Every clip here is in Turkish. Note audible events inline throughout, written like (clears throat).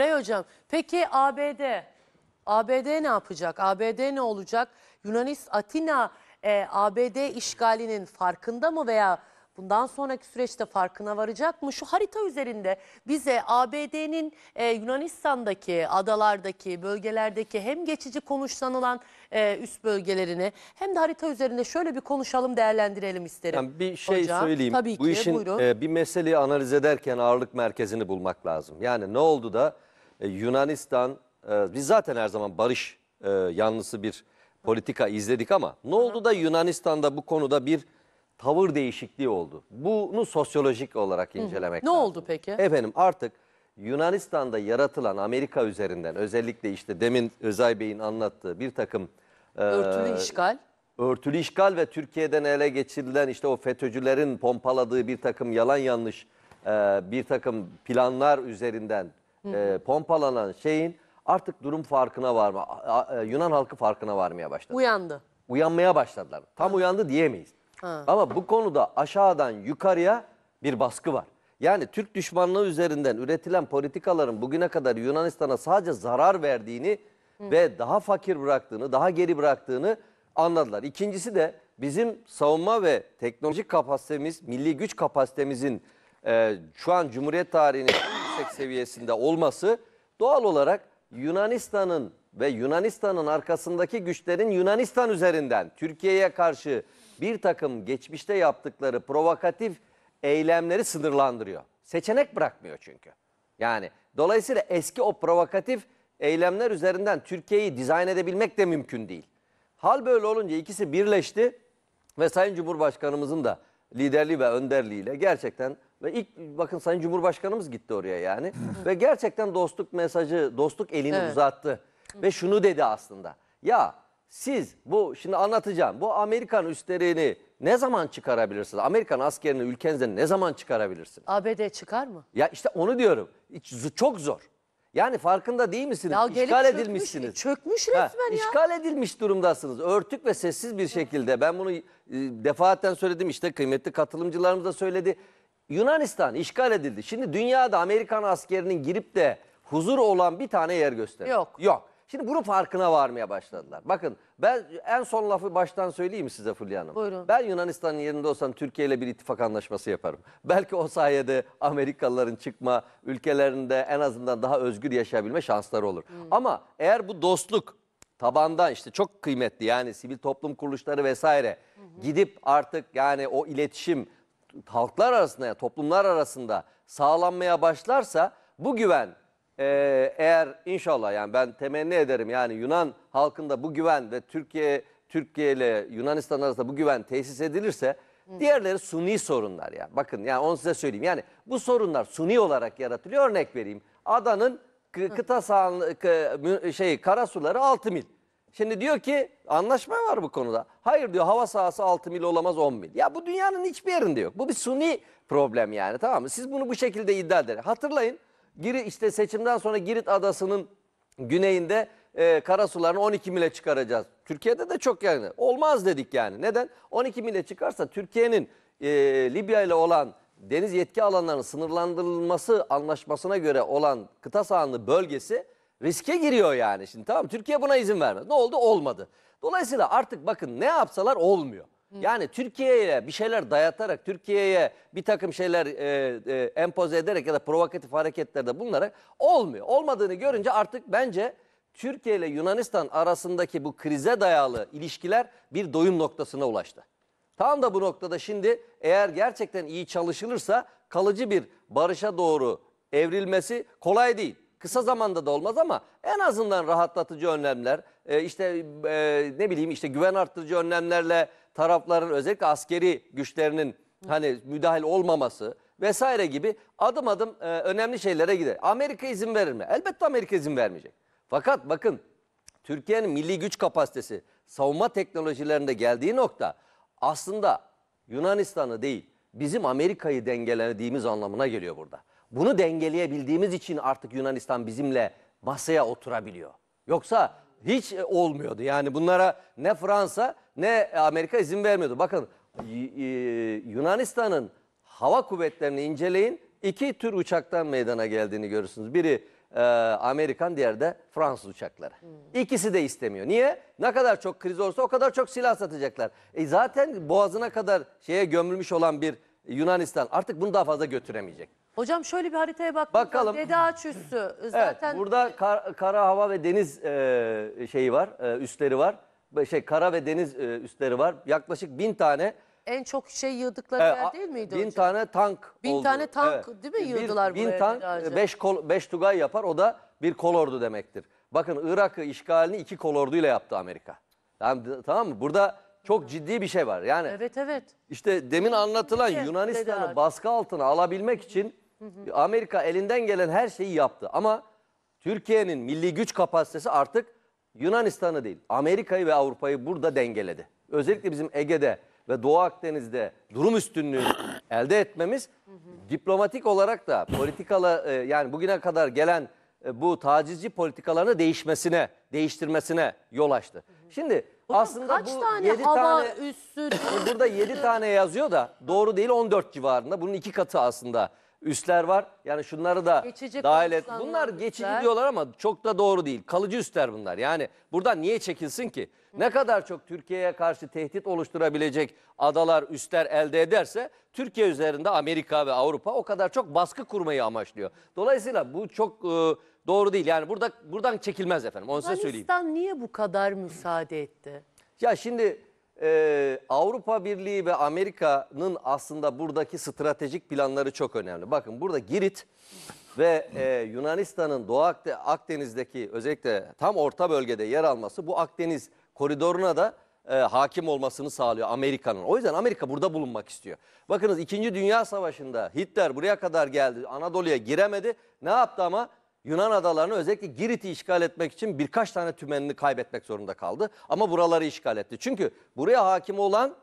Ray hocam peki ABD ABD ne yapacak? ABD ne olacak? Yunanistan Atina e, ABD işgalinin farkında mı veya bundan sonraki süreçte farkına varacak mı? Şu harita üzerinde bize ABD'nin e, Yunanistan'daki adalardaki bölgelerdeki hem geçici konuşlanılan e, üst bölgelerini hem de harita üzerinde şöyle bir konuşalım değerlendirelim isterim. Yani bir şey hocam. söyleyeyim. Tabii ki, Bu işin e, bir meseleyi analiz ederken ağırlık merkezini bulmak lazım. Yani ne oldu da e, Yunanistan e, biz zaten her zaman barış e, yanlısı bir politika izledik ama ne oldu da Yunanistan'da bu konuda bir tavır değişikliği oldu. Bunu sosyolojik olarak incelemek Ne lazım. oldu peki? Efendim artık Yunanistan'da yaratılan Amerika üzerinden özellikle işte demin Özay Bey'in anlattığı bir takım e, Örtülü işgal. örtülü işgal ve Türkiye'den ele geçirilen işte o FETÖ'cülerin pompaladığı bir takım yalan yanlış e, bir takım planlar üzerinden e, pompalanan şeyin artık durum farkına varma, a- a- e, Yunan halkı farkına varmaya başladı. Uyandı. Uyanmaya başladılar. Tam uyandı diyemeyiz. Ha. Ama bu konuda aşağıdan yukarıya bir baskı var. Yani Türk düşmanlığı üzerinden üretilen politikaların bugüne kadar Yunanistan'a sadece zarar verdiğini ve daha fakir bıraktığını, daha geri bıraktığını anladılar. İkincisi de bizim savunma ve teknolojik kapasitemiz, milli güç kapasitemizin e, şu an Cumhuriyet tarihinin yüksek seviyesinde olması doğal olarak Yunanistan'ın ve Yunanistan'ın arkasındaki güçlerin Yunanistan üzerinden Türkiye'ye karşı bir takım geçmişte yaptıkları provokatif eylemleri sınırlandırıyor. Seçenek bırakmıyor çünkü. Yani dolayısıyla eski o provokatif eylemler üzerinden Türkiye'yi dizayn edebilmek de mümkün değil. Hal böyle olunca ikisi birleşti ve Sayın Cumhurbaşkanımızın da liderliği ve önderliğiyle gerçekten ve ilk bakın Sayın Cumhurbaşkanımız gitti oraya yani. (laughs) Ve gerçekten dostluk mesajı, dostluk elini Evet. uzattı. Ve şunu dedi aslında. Ya siz bu şimdi anlatacağım. Bu Amerikan üstlerini ne zaman çıkarabilirsiniz? Amerikan askerini ülkenizden ne zaman çıkarabilirsiniz? ABD çıkar mı? Ya işte onu diyorum. Çok zor. Yani farkında değil misiniz? Ya gelip çökmüş- edilmişsiniz. çökmüş resmen ya. İşgal edilmiş durumdasınız. Örtük ve sessiz bir şekilde. Ben bunu e, defaten söyledim. İşte kıymetli katılımcılarımız da söyledi. Yunanistan işgal edildi. Şimdi dünyada Amerikan askerinin girip de huzur olan bir tane yer göster. Yok. Yok. Şimdi bunun farkına varmaya başladılar. Bakın ben en son lafı baştan söyleyeyim size Fulya Hanım. Buyurun. Ben Yunanistan'ın yerinde olsam Türkiye ile bir ittifak anlaşması yaparım. Belki o sayede Amerikalıların çıkma ülkelerinde en azından daha özgür yaşayabilme şansları olur. Hmm. Ama eğer bu dostluk tabandan işte çok kıymetli yani sivil toplum kuruluşları vesaire hı gidip artık yani o iletişim halklar arasında, yani toplumlar arasında sağlanmaya başlarsa bu güven e, eğer inşallah yani ben temenni ederim yani Yunan halkında bu güven ve Türkiye Türkiye ile Yunanistan arasında bu güven tesis edilirse diğerleri suni sorunlar ya. Yani. Bakın yani onu size söyleyeyim. Yani bu sorunlar suni olarak yaratılıyor. Örnek vereyim. Adanın kıta sahan, şey karasuları 6 mil. Şimdi diyor ki anlaşma var bu konuda. Hayır diyor hava sahası 6 mil olamaz 10 mil. Ya bu dünyanın hiçbir yerinde yok. Bu bir suni problem yani tamam mı? Siz bunu bu şekilde iddia eder. Hatırlayın Giri, işte seçimden sonra Girit Adası'nın güneyinde e, karasularını 12 mile çıkaracağız. Türkiye'de de çok yani olmaz dedik yani. Neden? 12 mile çıkarsa Türkiye'nin e, Libya ile olan deniz yetki alanlarının sınırlandırılması anlaşmasına göre olan kıta sahanlı bölgesi riske giriyor yani. Şimdi tamam Türkiye buna izin vermez. Ne oldu? Olmadı. Dolayısıyla artık bakın ne yapsalar olmuyor. Yani Türkiye'ye bir şeyler dayatarak, Türkiye'ye bir takım şeyler e, e, empoze ederek ya da provokatif hareketlerde bulunarak olmuyor. Olmadığını görünce artık bence Türkiye ile Yunanistan arasındaki bu krize dayalı ilişkiler bir doyum noktasına ulaştı. Tam da bu noktada şimdi eğer gerçekten iyi çalışılırsa kalıcı bir barışa doğru evrilmesi kolay değil kısa zamanda da olmaz ama en azından rahatlatıcı önlemler e, işte e, ne bileyim işte güven arttırıcı önlemlerle tarafların özellikle askeri güçlerinin hani müdahil olmaması vesaire gibi adım adım e, önemli şeylere gider. Amerika izin verir mi? Elbette Amerika izin vermeyecek. Fakat bakın Türkiye'nin milli güç kapasitesi savunma teknolojilerinde geldiği nokta aslında Yunanistan'ı değil bizim Amerika'yı dengelediğimiz anlamına geliyor burada. Bunu dengeleyebildiğimiz için artık Yunanistan bizimle masaya oturabiliyor. Yoksa hiç olmuyordu. Yani bunlara ne Fransa ne Amerika izin vermiyordu. Bakın Yunanistan'ın hava kuvvetlerini inceleyin. İki tür uçaktan meydana geldiğini görürsünüz. Biri e, Amerikan, diğer de Fransız uçakları. Hmm. İkisi de istemiyor. Niye? Ne kadar çok kriz olursa o kadar çok silah satacaklar. E zaten boğazına kadar şeye gömülmüş olan bir Yunanistan artık bunu daha fazla götüremeyecek. Hocam şöyle bir haritaya baktığımızda Bakalım. Deda Çüssü zaten Evet, burada kar- kara hava ve deniz e, şeyi var, e, üstleri var. Şey kara ve deniz e, üstleri var. Yaklaşık bin tane en çok şey yığdıkları Evet, yer değil miydi bin hocam? tane tank Bin tane tank, değil mi, Bir- yığdılar bin buraya tank, beş, kol, beş tugay yapar o da bir kolordu demektir. Bakın Irak'ı işgalini iki kolorduyla yaptı Amerika. Yani, tamam mı? Burada çok ciddi bir şey var. Yani Evet evet. İşte demin anlatılan Yunanistan'ı baskı altına alabilmek için Amerika elinden gelen her şeyi yaptı ama Türkiye'nin milli güç kapasitesi artık Yunanistan'ı değil Amerika'yı ve Avrupa'yı burada dengeledi. Özellikle bizim Ege'de ve Doğu Akdeniz'de durum üstünlüğü (clears throat) elde etmemiz diplomatik olarak da politikalı e, yani bugüne kadar gelen e, bu tacizci politikalarını değişmesine, değiştirmesine yol açtı. Şimdi Hocam aslında kaç bu tane 7 hava tane üssü burada 7 tane yazıyor da doğru değil 14 civarında. Bunun iki katı aslında üstler var. Yani şunları da Geçici dahil et. kullanılan Bunlar geçici diyorlar ama çok da doğru değil. Kalıcı üstler bunlar. Yani buradan niye çekilsin ki? Ne kadar çok Türkiye'ye karşı tehdit oluşturabilecek adalar, üstler elde ederse Türkiye üzerinde Amerika ve Avrupa o kadar çok baskı kurmayı amaçlıyor. Dolayısıyla bu çok e, doğru değil. Yani burada buradan çekilmez efendim. Onu size söyleyeyim. Pakistan niye bu kadar müsaade etti? Ya şimdi e, Avrupa Birliği ve Amerika'nın aslında buradaki stratejik planları çok önemli. Bakın burada Girit ve e, Yunanistan'ın Doğu Akdeniz'deki özellikle tam orta bölgede yer alması bu Akdeniz koridoruna da e, hakim olmasını sağlıyor Amerika'nın. O yüzden Amerika burada bulunmak istiyor. Bakınız 2. Dünya Savaşı'nda Hitler buraya kadar geldi Anadolu'ya giremedi. Ne yaptı ama? Yunan adalarını özellikle Girit'i işgal etmek için birkaç tane tümenini kaybetmek zorunda kaldı. Ama buraları işgal etti. Çünkü buraya hakim olan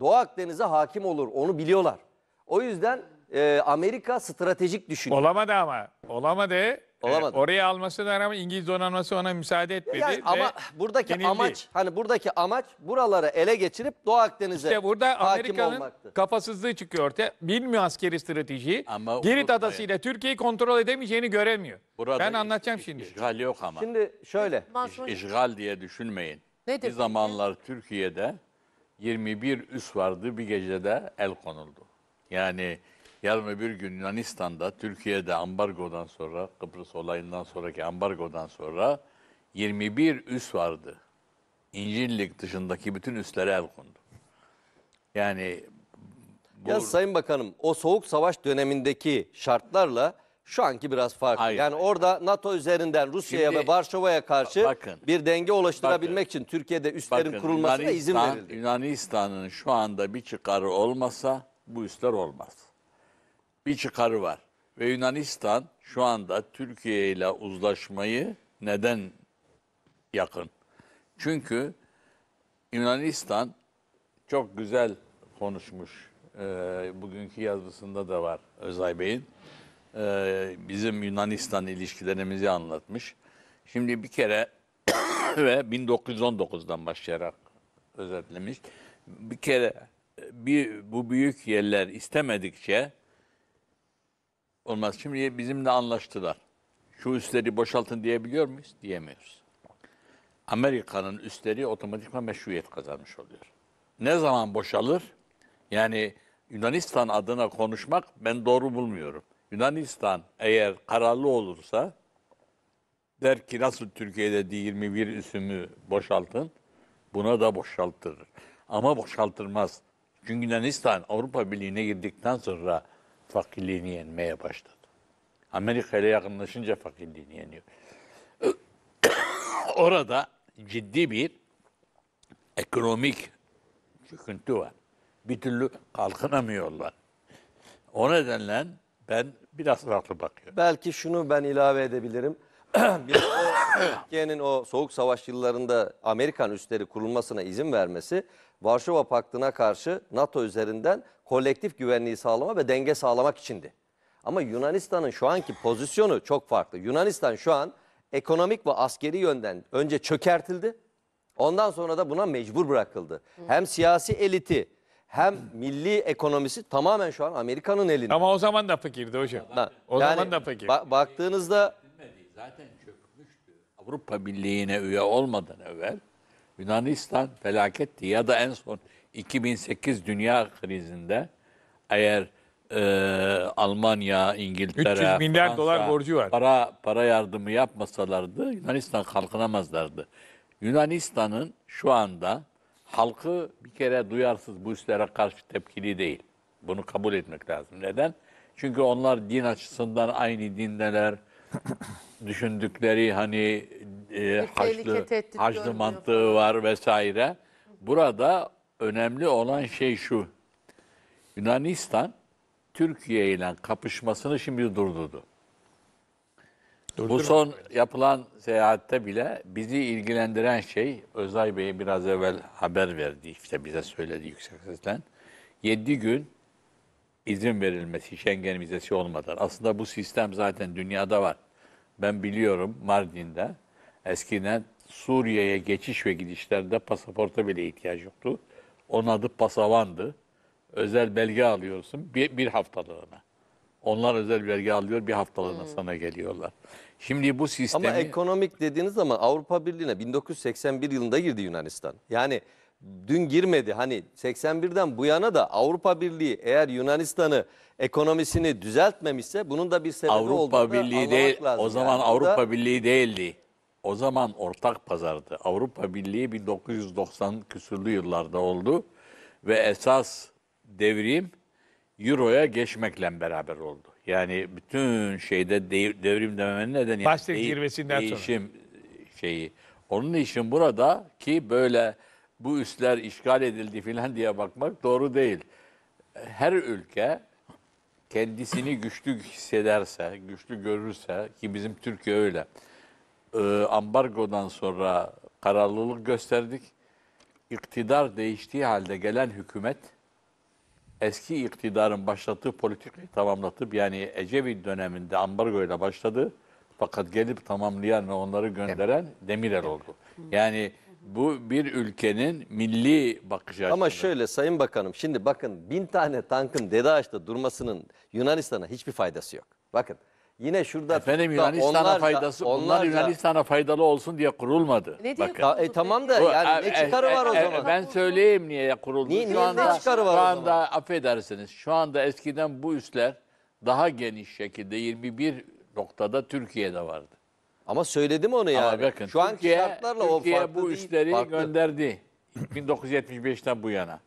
Doğu Akdeniz'e hakim olur. Onu biliyorlar. O yüzden e, Amerika stratejik düşünüyor. Olamadı ama. Olamadı. Ee, Olamadı. Oraya alması da ama İngiliz donanması ona müsaade etmedi. Yani ama buradaki yenildi. amaç hani buradaki amaç buraları ele geçirip Doğu Akdeniz'e İşte burada Amerika'nın kafasızlığı çıkıyor ortaya. Bilmiyor askeri stratejiyi. Ama Girit Adası ile Türkiye'yi kontrol edemeyeceğini göremiyor. Burada ben anlatacağım iş- şimdi. İşgal yok ama. Şimdi şöyle İş- Masum diye düşünmeyin. Nedir Bir zamanlar Türkiye'de 21 üs vardı bir gecede el konuldu. Yani Yarın öbür gün Yunanistan'da, Türkiye'de ambargodan sonra, Kıbrıs olayından sonraki ambargodan sonra 21 üs vardı. İncirlik dışındaki bütün üslere el kondu. Yani bu... Ya Sayın Bakanım o soğuk savaş dönemindeki şartlarla şu anki biraz farklı. Hayır, yani hayır. orada NATO üzerinden Rusya'ya ve Varşova'ya karşı bakın, bir denge ulaştırabilmek bakın, için Türkiye'de üslerin kurulmasına Yunanistan, izin verildi. Yunanistan'ın şu anda bir çıkarı olmasa bu üsler olmaz bir çıkarı var. Ve Yunanistan şu anda Türkiye ile uzlaşmayı neden yakın? Çünkü Yunanistan çok güzel konuşmuş. E, bugünkü yazısında da var Özay Bey'in. E, bizim Yunanistan ilişkilerimizi anlatmış. Şimdi bir kere (coughs) ve 1919'dan başlayarak özetlemiş. Bir kere bir, bu büyük yerler istemedikçe Olmaz. Şimdi bizimle anlaştılar. Şu üstleri boşaltın diyebiliyor muyuz? Diyemiyoruz. Amerika'nın üstleri otomatikman meşruiyet kazanmış oluyor. Ne zaman boşalır? Yani Yunanistan adına konuşmak ben doğru bulmuyorum. Yunanistan eğer kararlı olursa der ki nasıl Türkiye'de 21 üsümü boşaltın, buna da boşaltır. Ama boşaltırmaz. Çünkü Yunanistan Avrupa Birliği'ne girdikten sonra fakirliğini yenmeye başladı. Amerika'ya yakınlaşınca fakirliğini yeniyor. (coughs) Orada ciddi bir ekonomik çöküntü var. Bir türlü kalkınamıyorlar. O nedenle ben biraz farklı bakıyorum. Belki şunu ben ilave edebilirim. (coughs) Biz (coughs) Türkiye'nin o soğuk savaş yıllarında Amerikan üsleri kurulmasına izin vermesi Varşova Paktı'na karşı NATO üzerinden kolektif güvenliği sağlama ve denge sağlamak içindi. Ama Yunanistan'ın şu anki pozisyonu çok farklı. Yunanistan şu an ekonomik ve askeri yönden önce çökertildi. Ondan sonra da buna mecbur bırakıldı. Hem siyasi eliti hem milli ekonomisi tamamen şu an Amerika'nın elinde. Ama o zaman da fakirdi hocam. Ha, O yani zaman da fakir. ba- baktığınızda Zaten çökmüştü. Avrupa Birliği'ne üye olmadan evvel Yunanistan felaketti ya da en son 2008 dünya krizinde eğer e, Almanya, İngiltere, 300 milyar Fransa, dolar borcu var. Para para yardımı yapmasalardı Yunanistan kalkınamazlardı. Yunanistan'ın şu anda halkı bir kere duyarsız bu işlere karşı tepkili değil. Bunu kabul etmek lazım. Neden? Çünkü onlar din açısından aynı dindeler. (clears throat) Düşündükleri hani e, haçlı, haçlı mantığı var vesaire. Burada önemli olan şey şu. Yunanistan Türkiye ile kapışmasını şimdi durdurdu. Durdurma. Bu son yapılan seyahatte bile bizi ilgilendiren şey Özay Bey biraz evvel haber verdi işte bize söyledi yüksek sesle. 7 gün izin verilmesi Schengen vizesi olmadan. Aslında bu sistem zaten dünyada var. Ben biliyorum Mardin'de Eskiden Suriye'ye geçiş ve gidişlerde pasaporta bile ihtiyaç yoktu. Onun adı pasavandı. Özel belge alıyorsun bir, bir haftalığına. Onlar özel belge alıyor bir haftalığına hmm. sana geliyorlar. Şimdi bu sistemi... Ama ekonomik dediğiniz zaman Avrupa Birliği'ne 1981 yılında girdi Yunanistan. Yani dün girmedi. Hani 81'den bu yana da Avrupa Birliği eğer Yunanistan'ı ekonomisini düzeltmemişse bunun da bir sebebi Avrupa olduğunu Birliği değil, lazım. O zaman yani Avrupa da... Birliği değildi o zaman ortak pazardı. Avrupa Birliği 1990 küsürlü yıllarda oldu ve esas devrim Euro'ya geçmekle beraber oldu. Yani bütün şeyde devrim dememenin nedeni Maastricht yani, zirvesinden değişim sonra. şeyi. Onun için burada ki böyle bu üsler işgal edildi filan diye bakmak doğru değil. Her ülke kendisini güçlü hissederse, güçlü görürse ki bizim Türkiye öyle e, ambargodan sonra kararlılık gösterdik. İktidar değiştiği halde gelen hükümet eski iktidarın başlattığı politikayı tamamlatıp yani Ecevit döneminde ambargoyla başladı. Fakat gelip tamamlayan ve onları gönderen evet. Demirel oldu. Yani bu bir ülkenin milli bakış açısı. Ama şöyle Sayın Bakanım şimdi bakın bin tane tankın Dedaş'ta durmasının Yunanistan'a hiçbir faydası yok. Bakın Yine şurada Efendim Yunanistan'a onlarca- faydası bunlar Yunanistan'a faydalı olsun diye kurulmadı. Ne diye Bakın. e, tamam da yani ne çıkarı var o zaman? Ben söyleyeyim niye kuruldu. Niye- niye- ne çıkarı var şu o anda zaman? affedersiniz. Şu anda eskiden bu üsler daha geniş şekilde 21 noktada Türkiye'de vardı. Ama söyledim onu yani. Ama bakın şu anki Türkiye, şartlarla Türkiye o farklı bu değil. üsleri Farklı. gönderdi. 1975'ten (clears throat) bu yana.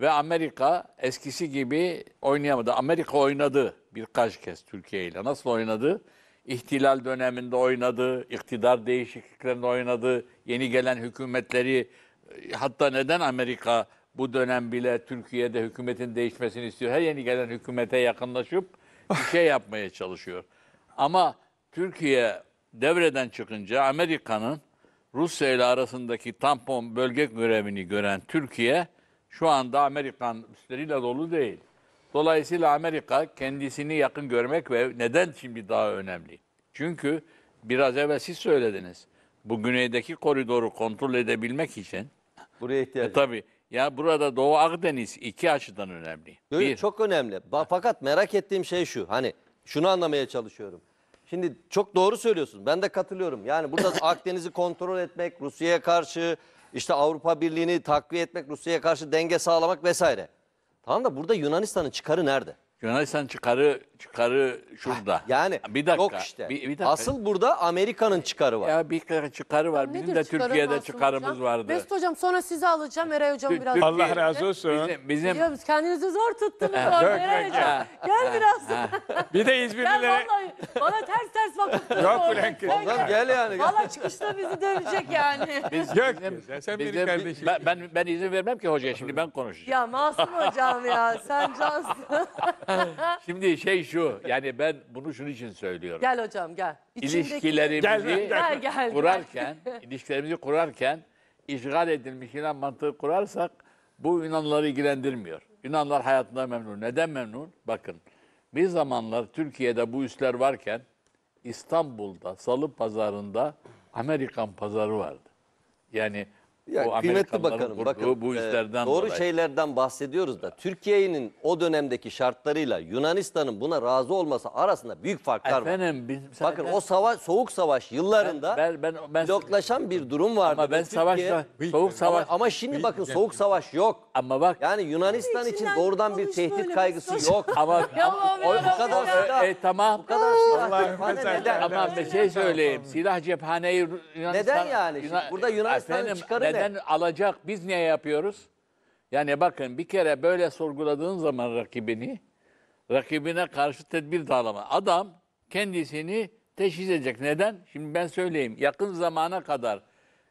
Ve Amerika eskisi gibi oynayamadı. Amerika oynadı birkaç kez Türkiye ile. Nasıl oynadı? İhtilal döneminde oynadı, iktidar değişikliklerinde oynadı, yeni gelen hükümetleri hatta neden Amerika bu dönem bile Türkiye'de hükümetin değişmesini istiyor. Her yeni gelen hükümete yakınlaşıp bir şey yapmaya çalışıyor. Ama Türkiye devreden çıkınca Amerika'nın Rusya ile arasındaki tampon bölge görevini gören Türkiye şu anda Amerikan üstleriyle dolu değil. Dolayısıyla Amerika kendisini yakın görmek ve neden şimdi daha önemli? Çünkü biraz evvel siz söylediniz. Bu güneydeki koridoru kontrol edebilmek için buraya ihtiyacı. E, tabii. Ya burada Doğu Akdeniz iki açıdan önemli. Değil, Bir, çok önemli. Ba fakat merak ettiğim şey şu. Hani şunu anlamaya çalışıyorum. Şimdi çok doğru söylüyorsun. Ben de katılıyorum. Yani burada (coughs) Akdeniz'i kontrol etmek, Rusya'ya karşı işte Avrupa Birliği'ni takviye etmek, Rusya'ya karşı denge sağlamak vesaire. Tamam da burada Yunanistan'ın çıkarı nerede? Yunanistan çıkarı çıkarı şurada. Yani bir dakika. Yok işte. Bir, bir dakika. Asıl burada Amerika'nın çıkarı var. Ya bir kere çıkarı var. Bizim de Türkiye'de Masum çıkarımız hocam? vardı. Mesut hocam sonra sizi alacağım Eray hocam biraz. Allah razı olsun. Bizim, bizim... Biliyor Kendinizi zor tuttunuz orada Eray hocam. Gel biraz. bir de İzmirlilere. Gel vallahi bana ters ters bakıp Yok ulan ki. gel yani. Valla çıkışta bizi dövecek yani. Biz, Yok. Bizim, sen bizim, benim kardeşim. Ben, ben, ben izin vermem ki hocaya şimdi ben konuşacağım. Ya Masum hocam ya sen cansın. (laughs) (laughs) Şimdi şey şu, yani ben bunu şunun için söylüyorum. Gel hocam gel. İçindeki- İlişkilerimizi Gel, gel, gel. kurarken, (laughs) ilişkilerimizi kurarken işgal edilmiş Yunan mantığı kurarsak bu Yunanları ilgilendirmiyor. Yunanlar hayatında memnun. Neden memnun? Bakın bir zamanlar Türkiye'de bu üsler varken İstanbul'da salı pazarında Amerikan pazarı vardı. Yani ya, o kıymetli bakanım kurduğu, bakın bu e, işlerden e, doğru dolayı. şeylerden bahsediyoruz da Türkiye'nin o dönemdeki şartlarıyla Yunanistan'ın buna razı olması arasında büyük farklar Efendim, var. Bizim, bakın zaten, o savaş soğuk savaş yıllarında ben, ben, ben, bloklaşan bir durum vardı. Ama ben savaş soğuk savaş ama, ama şimdi bakın soğuk savaş yok. Ama bak yani Yunanistan için doğrudan bir tehdit kaygısı bir yok. (laughs) ama, o, kadar e, e, tamam. Bu kadar silah. neden? Ama bir şey söyleyeyim. Silah cephaneyi Yunanistan Neden yani? Burada Yunanistan'ın çıkarı Benden alacak biz niye yapıyoruz? Yani bakın bir kere böyle sorguladığın zaman rakibini, rakibine karşı tedbir dağılama. Adam kendisini teşhis edecek. Neden? Şimdi ben söyleyeyim. Yakın zamana kadar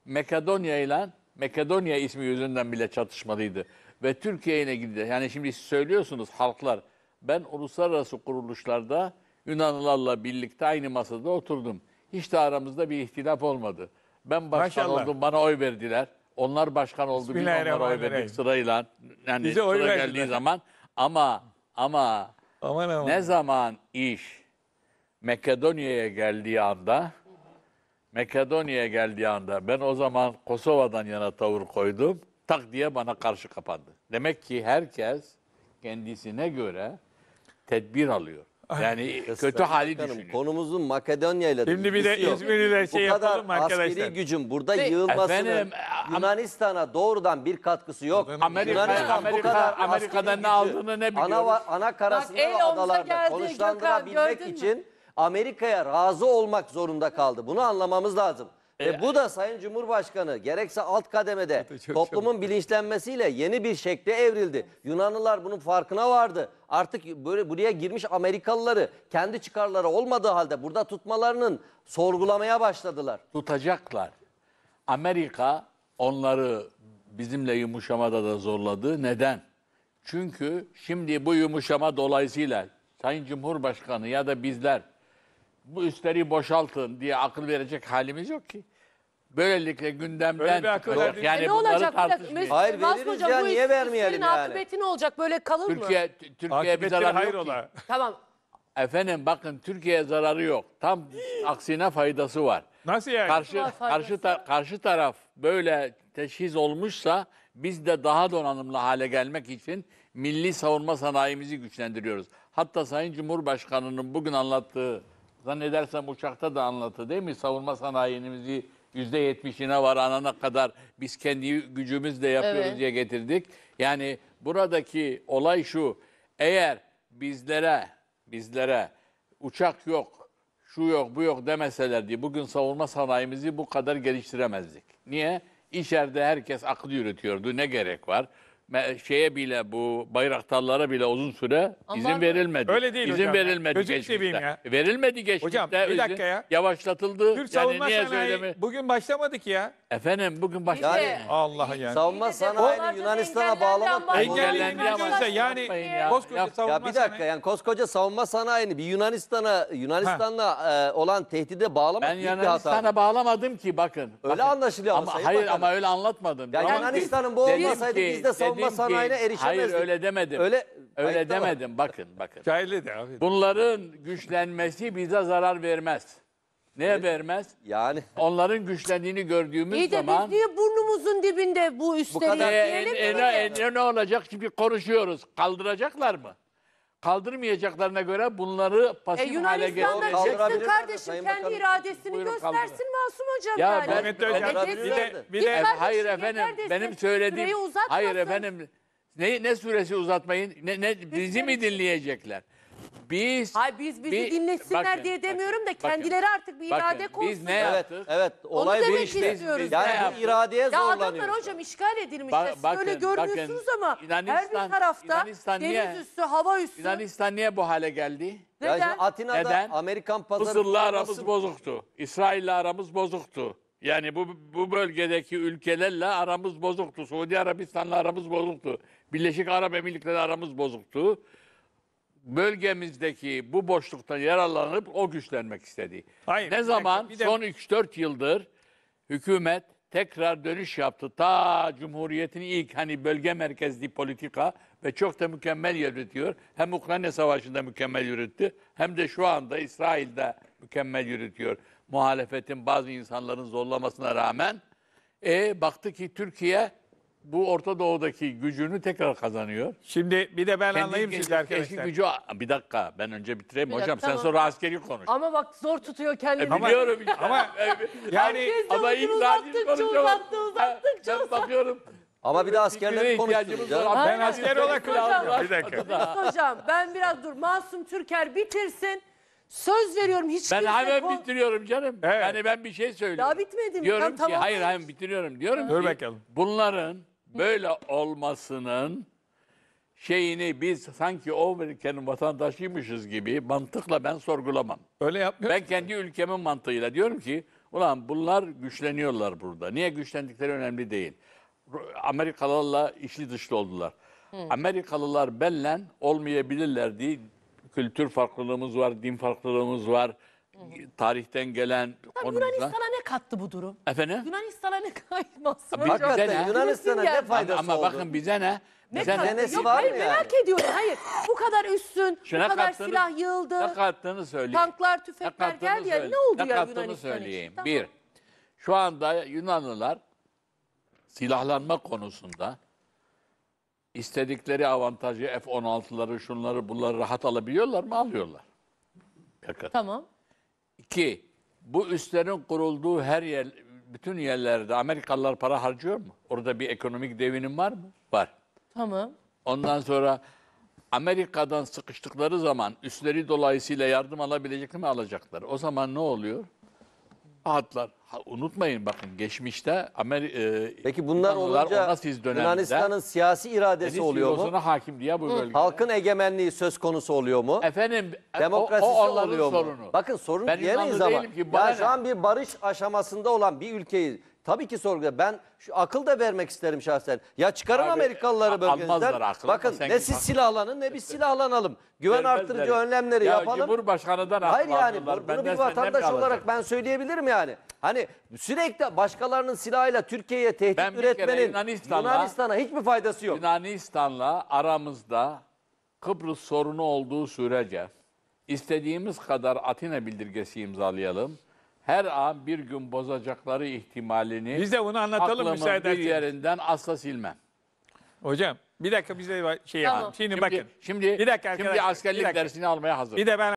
Makedonya ile Makedonya ismi yüzünden bile çatışmalıydı. Ve Türkiye'ye gidiyor. Yani şimdi söylüyorsunuz halklar. Ben uluslararası kuruluşlarda Yunanlılarla birlikte aynı masada oturdum. Hiç de aramızda bir ihtilaf olmadı. Ben başkan Maşallah. oldum, bana oy verdiler. Onlar başkan oldu. Biz onlara oy verdik sırayla. Yani Bize oy sıra geldiği zaman. Ama ama aman, aman. ne zaman iş Makedonya'ya geldiği anda Makedonya'ya geldiği anda ben o zaman Kosova'dan yana tavır koydum. Tak diye bana karşı kapandı. Demek ki herkes kendisine göre tedbir alıyor. Yani kötü hali düşünüyorum. Konumuzun Makedonya ile Şimdi bir de ilgisi yok. İzmir ile şey Bu kadar yapalım askeri gücün burada yığılmasının Efendim, Yunanistan'a doğrudan bir katkısı yok. Amerika, Yunanistan bu kadar askeri ne aldığını ne ana, biliyoruz? va- ana karasında Bak, el ve adalarda konuşlandırabilmek için Amerika'ya razı olmak zorunda kaldı. Bunu anlamamız lazım. E bu da Sayın Cumhurbaşkanı gerekse alt kademede çok toplumun bilinçlenmesiyle yeni bir şekle evrildi. Yunanlılar bunun farkına vardı. Artık böyle buraya girmiş Amerikalıları kendi çıkarları olmadığı halde burada tutmalarının sorgulamaya başladılar. tutacaklar. Amerika onları bizimle yumuşamada da zorladı. Neden? Çünkü şimdi bu yumuşama dolayısıyla Sayın Cumhurbaşkanı ya da bizler bu üstleri boşaltın diye akıl verecek halimiz yok ki. Böylelikle gündemden Öyle bir Yani E ne olacak? bunları Bir Hayır, Yılmaz veririz Hoca, ya, bu niye vermeyelim yani? akıbeti ne olacak? Böyle kalır Türkiye, T- Türkiye bir zararı hayır yok ki. Tamam. Efendim bakın Türkiye'ye zararı yok. Tam aksine faydası var. Nasıl yani? Karşı karşı ta- karşı taraf böyle teşhis olmuşsa biz de daha donanımlı hale gelmek için milli savunma sanayimizi güçlendiriyoruz. Hatta Sayın Cumhurbaşkanı'nın bugün anlattığı Zannedersem uçakta da anlattı değil mi? Savunma sanayimizi %70'ine varana kadar biz kendi gücümüzle yapıyoruz Evet. diye getirdik. Yani buradaki olay şu. Eğer bizlere bizlere uçak yok, şu yok, bu yok demeselerdi bugün savunma sanayimizi bu kadar geliştiremezdik. Niye? İçeride herkes akıl yürütüyordu. Ne gerek var? şeye bile bu bayraktarlara bile uzun süre Aman izin verilmedi. Öyle değil izin hocam. verilmedi Gözük geçmişte. Ya. Verilmedi geçmişte. Hocam bir dakika ya. Yavaşlatıldı. Türk yani savunma niye sanayi söylemi? bugün başlamadı ki ya. Efendim bugün başlamadı. Yani, Allah yani. Savunma sanayi. Yunanistan'a bağlamak. Engellendi ama. Yani ya. koskoca ya, savunma ya bir dakika sanayi. yani koskoca savunma sanayini bir Yunanistan'a Yunanistan'la e, olan tehdide bağlamak ben büyük bir hata. Ben Yunanistan'a bağlamadım ki bakın. Öyle bakın. anlaşılıyor ama. Hayır ama öyle anlatmadım. Yunanistan'ın bu olmasaydı biz de savunma savunma sanayine erişemezdik. Hayır öyle demedim. Öyle, öyle demedim. Bakın bakın. Cahili de abi. Bunların güçlenmesi bize zarar vermez. Neye evet. vermez? Yani. Onların güçlendiğini gördüğümüz İyi zaman. İyi de biz niye burnumuzun dibinde bu üstleri bu kadar, e, e, e, e, ne olacak şimdi konuşuyoruz. Kaldıracaklar mı? kaldırmayacaklarına göre bunları E, pasif hale Yunanistan'da çıksın kardeşim Sayın kendi Bakanım? iradesini Buyurun kaldırın. göstersin Masum Hocam Ya yani. ben- Kıymetli hocam e, bir Kaldırabilirler de, bir de Efendim, hayır efendim benim söylediğim hayır efendim ne ne süresi uzatmayın ne, ne bizi mi dinleyecekler? Biz Hayır biz bizi bi- dinlesinler bakın, diye demiyorum da bakın, kendileri artık bir irade bakın, koysun. biz ne Evet, yaptık? evet. Onu Olay bu demek işte. istiyoruz. Biz Yani bir yaptık? iradeye Ya zorlanıyor. adamlar hocam işgal edilmiş. Ba- Ya Siz bakın, böyle bakın, ama her bir tarafta niye- deniz üstü, hava üstü. Yunanistan niye bu hale geldi? Neden? Atina'da Neden? Amerikan pazarı Mısır'la aramız bozuktu. İsrail'le aramız bozuktu. Yani bu bu bölgedeki ülkelerle aramız bozuktu. Suudi Arabistan'la aramız bozuktu. Birleşik Arap Emirlikleri'yle aramız bozuktu bölgemizdeki bu boşluktan yararlanıp o güçlenmek istedi. Hayır, ne zaman? Son 3-4 yıldır hükümet tekrar dönüş yaptı. Ta Cumhuriyet'in ilk hani bölge merkezli politika ve çok da mükemmel yürütüyor. Hem Ukrayna Savaşı'nda mükemmel yürüttü hem de şu anda İsrail'de mükemmel yürütüyor. Muhalefetin bazı insanların zorlamasına rağmen e, baktı ki Türkiye bu Orta Doğu'daki gücünü tekrar kazanıyor. Şimdi bir de ben Kendi anlayayım sizler sizi Eski gücü bir dakika ben önce bitireyim Bir hocam dakika, sen tamam. sonra askeri konuş. Ama bak zor tutuyor kendini. Ama- e, Biliyorum işte. Ama- (laughs) Yani Ama Uzattıkça, uzattık, uzattık, uzattık. konuşamam. uzattıkça, Ben bakıyorum. Ama bir de askerleri Fikirlere ben asker olarak konuşmuyorum. Bir dakika. Hocam ben biraz dur. Masum Türker bitirsin. Söz veriyorum hiç Ben hemen bitiriyorum canım. Evet. Yani ben bir şey söylüyorum. Daha bitmedi mi? Diyorum Tam ki hayır tamamlamış. bitiriyorum. Diyorum Dur ki bakalım. bunların böyle olmasının şeyini biz sanki o ülkenin vatandaşıymışız gibi mantıkla ben sorgulamam. Öyle yapmıyor. Ben kendi ülkemin mantığıyla diyorum ki ulan bunlar güçleniyorlar burada. Niye güçlendikleri önemli değil. Amerikalılarla işli dışlı oldular. Hmm. Amerikalılar benle olmayabilirler diye kültür farklılığımız var, din farklılığımız var. Hmm. Tarihten gelen konumuzda. Yunanistan'a ne kattı bu durum? Efendim? Yunanistan'a ne kayması var? Hakikaten bize Yunanistan'a ne faydası Ama oldu? bakın bize ne? Ne Bize kattı? Yok var hayır mı yani? merak ediyorum. Hayır bu kadar üstün, Şu bu kadar silah yığıldı. Ne kattığını söyleyeyim. Tanklar, tüfekler geldi ya. Ne oldu Ne ya kattığını Yunanistan için? söyleyeyim. Tamam. Bir, şu anda Yunanlılar silahlanma konusunda istedikleri avantajı F-16'ları, şunları, bunları rahat alabiliyorlar mı? Alıyorlar. Fakat Tamam. İki bu üslerin kurulduğu her yer, bütün yerlerde Amerikalılar para harcıyor mu? Orada bir ekonomik devinim var mı? Var. Tamam. Ondan sonra Amerika'dan sıkıştıkları zaman üstleri dolayısıyla yardım alabilecek mi alacaklar? O zaman ne oluyor? Rahatlar. Ha, unutmayın bakın geçmişte Amer e, Peki bunlar olunca ona siz döneminde Yunanistan'ın siyasi iradesi deniz oluyor mu? hakim diye bu bölgede. Halkın egemenliği söz konusu oluyor mu? Efendim demokrasi o, o onların oluyor mu? Bakın sorun Ben diyemeyiz İranlı ama. ki, ya ne? şu an bir barış aşamasında olan bir ülkeyiz. tabii ki sorguya. Ben şu akıl da vermek isterim şahsen. Ya çıkarın Abi, Amerikalıları a- bölgenizden. Bakın ne siz silahlanın ne biz silahlanalım. Güven arttırıcı önlemleri ya yapalım. Cumhurbaşkanı'dan Hayır yani bunu bir vatandaş olarak ben söyleyebilirim yani. Hani sürekli başkalarının silahıyla Türkiye'ye tehdit ben üretmenin Yunanistan'la, hiç hiçbir faydası yok. Yunanistan'la aramızda Kıbrıs sorunu olduğu sürece istediğimiz kadar Atina bildirgesi imzalayalım. Her an bir gün bozacakları ihtimalini Biz de bunu anlatalım aklımın bir yerinden asla silmem. Hocam bir dakika bize şey yapalım. Tamam. Şimdi, bakın. Şimdi, bir dakika arkadaşlar. şimdi askerlik dersini almaya hazır. Bir de ben